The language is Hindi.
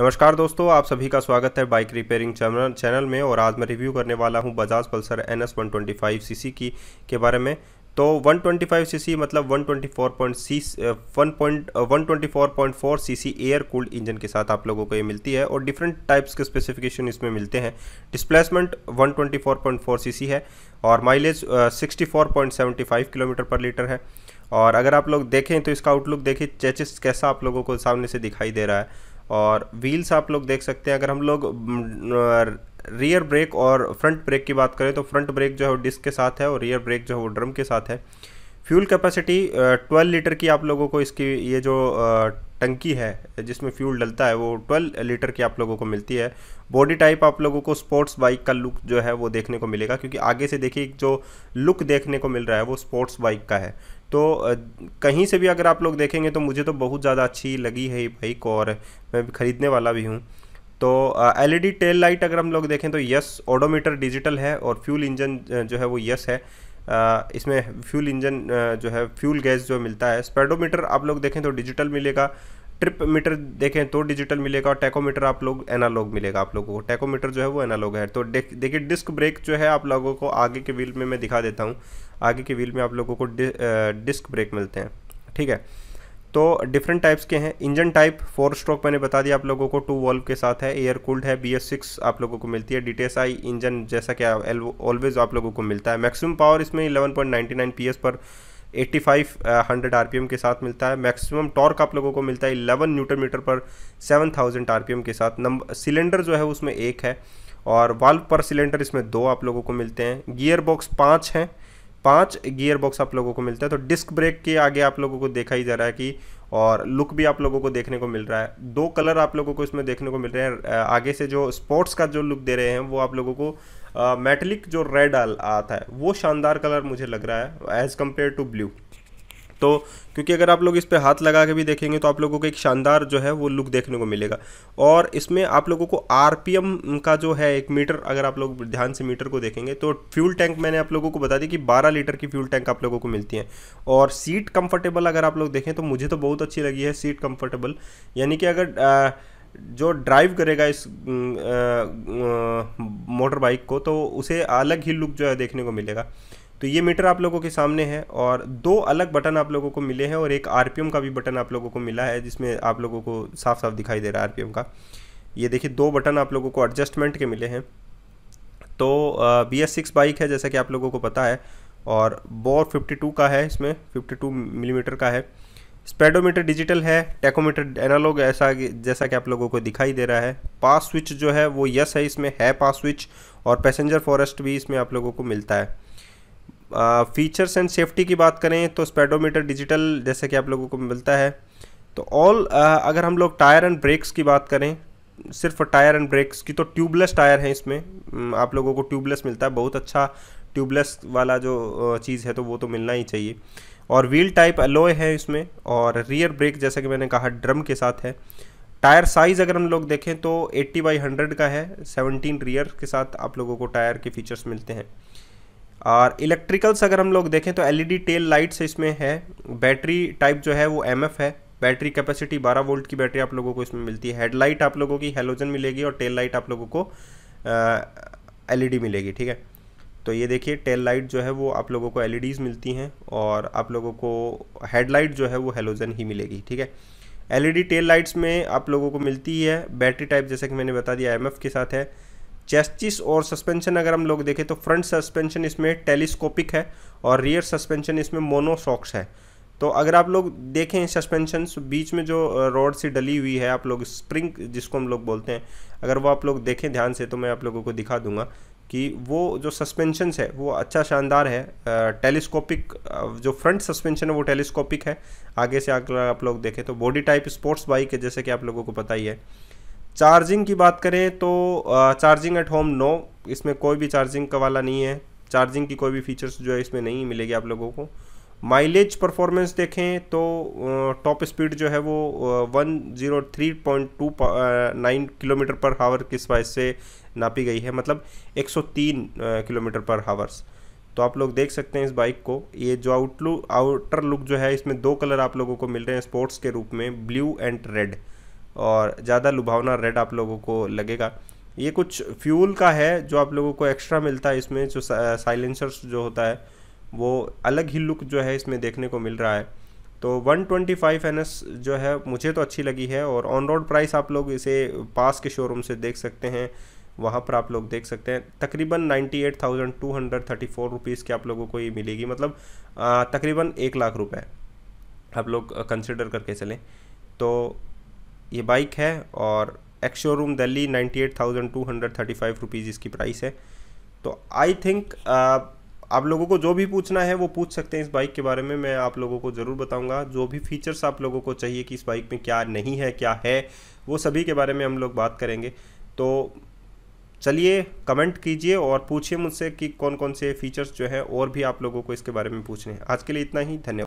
नमस्कार दोस्तों आप सभी का स्वागत है बाइक रिपेयरिंग चैनल चैनल में और आज मैं रिव्यू करने वाला हूं Bajaj Pulsar N S CC की के बारे में तो 125 सीसी मतलब 124.4 सीसी एयर कूल्ड इंजन के साथ आप लोगों को ये मिलती है और डिफरेंट टाइप्स के स्पेसिफिकेशन इसमें मिलते हैं डिस्प्लेसमेंट 124.4 सीसी है और माइलेज 64.75 किलोमीटर पर लीटर है और अगर आप लोग देखें तो इसका आउटलुक देखिए चेचिस कैसा आप लोगों को सामने से दिखाई दे रहा है और व्हील्स आप लोग देख सकते हैं अगर हम लोग रियर ब्रेक और फ्रंट ब्रेक की बात करें तो फ्रंट ब्रेक जो है वो डिस्क के साथ है और रियर ब्रेक जो है वो ड्रम के साथ है फ्यूल कैपेसिटी ट्वेल्व लीटर की आप लोगों को इसकी ये जो टंकी है जिसमें फ्यूल डलता है वो 12 लीटर की आप लोगों को मिलती है बॉडी टाइप आप लोगों को स्पोर्ट्स बाइक का लुक जो है वो देखने को मिलेगा क्योंकि आगे से देखिए जो लुक देखने को मिल रहा है वो स्पोर्ट्स बाइक का है तो कहीं से भी अगर आप लोग देखेंगे तो मुझे तो बहुत ज़्यादा अच्छी लगी है ये बाइक और मैं भी ख़रीदने वाला भी हूँ तो L E D tail light अगर हम लोग देखें तो यस ऑडोमीटर डिजिटल है और फ्यूल इंजन जो है वो यस है इसमें फ्यूल इंजन जो है फ्यूल गैस जो मिलता है स्पेडोमीटर आप लोग देखें तो डिजिटल मिलेगा ट्रिप मीटर देखें तो डिजिटल मिलेगा और टैकोमीटर आप लोग एनालॉग मिलेगा आप लोगों को टैकोमीटर जो है वो एनालॉग है तो देखिए डिस्क ब्रेक जो है आप लोगों को आगे के व्हील में मैं दिखा देता हूँ आगे के व्हील में आप लोगों को डिस्क ब्रेक मिलते हैं ठीक है तो डिफरेंट टाइप्स के हैं इंजन टाइप फोर स्ट्रोक मैंने बता दिया आप लोगों को टू वॉल्व के साथ है एयर कूल्ड है बी एस सिक्स आप लोगों को मिलती है D T S I engine जैसा कि ऑलवेज आप लोगों को मिलता है मैक्सिमम पावर इसमें eleven point ninety nine P S पर eighty five hundred R P M के साथ मिलता है मैक्सिमम टॉर्क आप लोगों को मिलता है इलेवन न्यूटन मीटर पर seven thousand R P M के साथ नंबर सिलेंडर जो है उसमें एक है और वाल्व पर सिलेंडर इसमें दो आप लोगों को मिलते हैं गियर बॉक्स पाँच हैं पांच गियर बॉक्स आप लोगों को मिलता है तो डिस्क ब्रेक के आगे आप लोगों को देखा ही जा रहा है कि और लुक भी आप लोगों को देखने को मिल रहा है दो कलर आप लोगों को इसमें देखने को मिल रहे हैं आगे से जो स्पोर्ट्स का जो लुक दे रहे हैं वो आप लोगों को मेटलिक जो रेड आता है वो शानदार कलर मुझे लग रहा है एज़ कम्पेयर टू ब्लू तो क्योंकि अगर आप लोग इस पर हाथ लगा के भी देखेंगे तो आप लोगों को एक शानदार जो है वो लुक देखने को मिलेगा और इसमें आप लोगों को आर का जो है एक मीटर अगर आप लोग ध्यान से मीटर को देखेंगे तो फ्यूल टैंक मैंने आप लोगों को बता दी कि बारह लीटर की फ्यूल टैंक आप लोगों को मिलती है और सीट कम्फर्टेबल अगर आप लोग देखें तो मुझे तो बहुत अच्छी लगी है सीट कम्फ़र्टेबल यानी कि अगर आ, जो ड्राइव करेगा इस मोटर बाइक को तो उसे अलग ही लुक जो है देखने को मिलेगा तो ये मीटर आप लोगों के सामने है और दो अलग बटन आप लोगों को मिले हैं और एक आर का भी बटन आप लोगों को मिला है जिसमें आप लोगों को साफ साफ दिखाई दे रहा है आर का ये देखिए दो बटन आप लोगों को एडजस्टमेंट के मिले हैं तो बी एस सिक्स बाइक है जैसा कि आप लोगों को पता है और बोर फिफ्टी टू का है इसमें फिफ्टी टू मिलीमीटर का है स्पेडोमीटर डिजिटल है टेकोमीटर एनालॉग ऐसा जैसा कि आप लोगों को दिखाई दे रहा है पास स्विच जो है वो यस है इसमें है पास स्विच और पैसेंजर फॉरेस्ट भी इसमें आप लोगों को मिलता है फीचर्स एंड सेफ्टी की बात करें तो स्पेडोमीटर डिजिटल जैसे कि आप लोगों को मिलता है तो ऑल अगर हम लोग टायर एंड ब्रेक्स की बात करें सिर्फ टायर एंड ब्रेक्स की तो ट्यूबलेस टायर हैं इसमें आप लोगों को ट्यूबलेस मिलता है बहुत अच्छा ट्यूबलेस वाला जो चीज़ है तो वो तो मिलना ही चाहिए और व्हील टाइप एलोए है इसमें और रियर ब्रेक जैसा कि मैंने कहा ड्रम के साथ है टायर साइज़ अगर हम लोग देखें तो 80 बाई 100 का है 17 रियर के साथ आप लोगों को टायर के फीचर्स मिलते हैं और इलेक्ट्रिकल्स अगर हम लोग देखें तो एलईडी टेल लाइट्स इसमें है बैटरी टाइप जो है वो एमएफ है बैटरी कैपेसिटी 12 वोल्ट की बैटरी आप लोगों को इसमें मिलती है हेडलाइट आप लोगों की हेलोजन मिलेगी और टेल लाइट आप लोगों को एलईडी मिलेगी ठीक है तो ये देखिए टेल लाइट जो है वो आप लोगों को एल मिलती हैं और आप लोगों को हेडलाइट जो है वो हेलोजन ही मिलेगी ठीक है एलईडी टेल लाइट्स में आप लोगों को मिलती है बैटरी टाइप जैसे कि मैंने बता दिया एमएफ के साथ है चेस्टिस और सस्पेंशन अगर हम लोग देखें तो फ्रंट सस्पेंशन इसमें टेलीस्कोपिक है और रियर सस्पेंशन इसमें मोनोसॉक्स है तो अगर आप लोग देखें सस्पेंशन बीच में जो रोड सी डली हुई है आप लोग स्प्रिंग जिसको हम लोग बोलते हैं अगर वो आप लोग देखें ध्यान से तो मैं आप लोगों को दिखा दूंगा कि वो जो सस्पेंशन है वो अच्छा शानदार है टेलीस्कोपिक जो फ्रंट सस्पेंशन है वो टेलीस्कोपिक है आगे से आप लोग देखें तो बॉडी टाइप स्पोर्ट्स बाइक है जैसे कि आप लोगों को पता ही है चार्जिंग की बात करें तो चार्जिंग एट होम नो इसमें कोई भी चार्जिंग का वाला नहीं है चार्जिंग की कोई भी फीचर्स जो है इसमें नहीं मिलेगी आप लोगों को माइलेज परफॉर्मेंस देखें तो टॉप स्पीड जो है वो one zero three point two nine kilometre per hour किस वाइज से नापी गई है मतलब 103 किलोमीटर पर हावर्स तो आप लोग देख सकते हैं इस बाइक को ये जो आउटलू आउटर लुक जो है इसमें दो कलर आप लोगों को मिल रहे हैं स्पोर्ट्स के रूप में ब्लू एंड रेड और ज़्यादा लुभावना रेड आप लोगों को लगेगा ये कुछ फ्यूल का है जो आप लोगों को एक्स्ट्रा मिलता है इसमें जो साइलेंसर्स जो होता है वो अलग ही लुक जो है इसमें देखने को मिल रहा है तो 125 ट्वेंटी जो है मुझे तो अच्छी लगी है और ऑन रोड प्राइस आप लोग इसे पास के शोरूम से देख सकते हैं वहाँ पर आप लोग देख सकते हैं तकरीबन 98,234 रुपीस की आप लोगों को ये मिलेगी मतलब तकरीबन एक लाख रुपए आप लोग कंसिडर करके चलें तो ये बाइक है और ex showroom Delhi ninety eight thousand two hundred thirty five rupees इसकी प्राइस है तो आई थिंक आप लोगों को जो भी पूछना है वो पूछ सकते हैं इस बाइक के बारे में मैं आप लोगों को ज़रूर बताऊंगा जो भी फीचर्स आप लोगों को चाहिए कि इस बाइक में क्या नहीं है क्या है वो सभी के बारे में हम लोग बात करेंगे तो चलिए कमेंट कीजिए और पूछिए मुझसे कि कौन कौन से फीचर्स जो हैं और भी आप लोगों को इसके बारे में पूछने हैं आज के लिए इतना ही धन्यवाद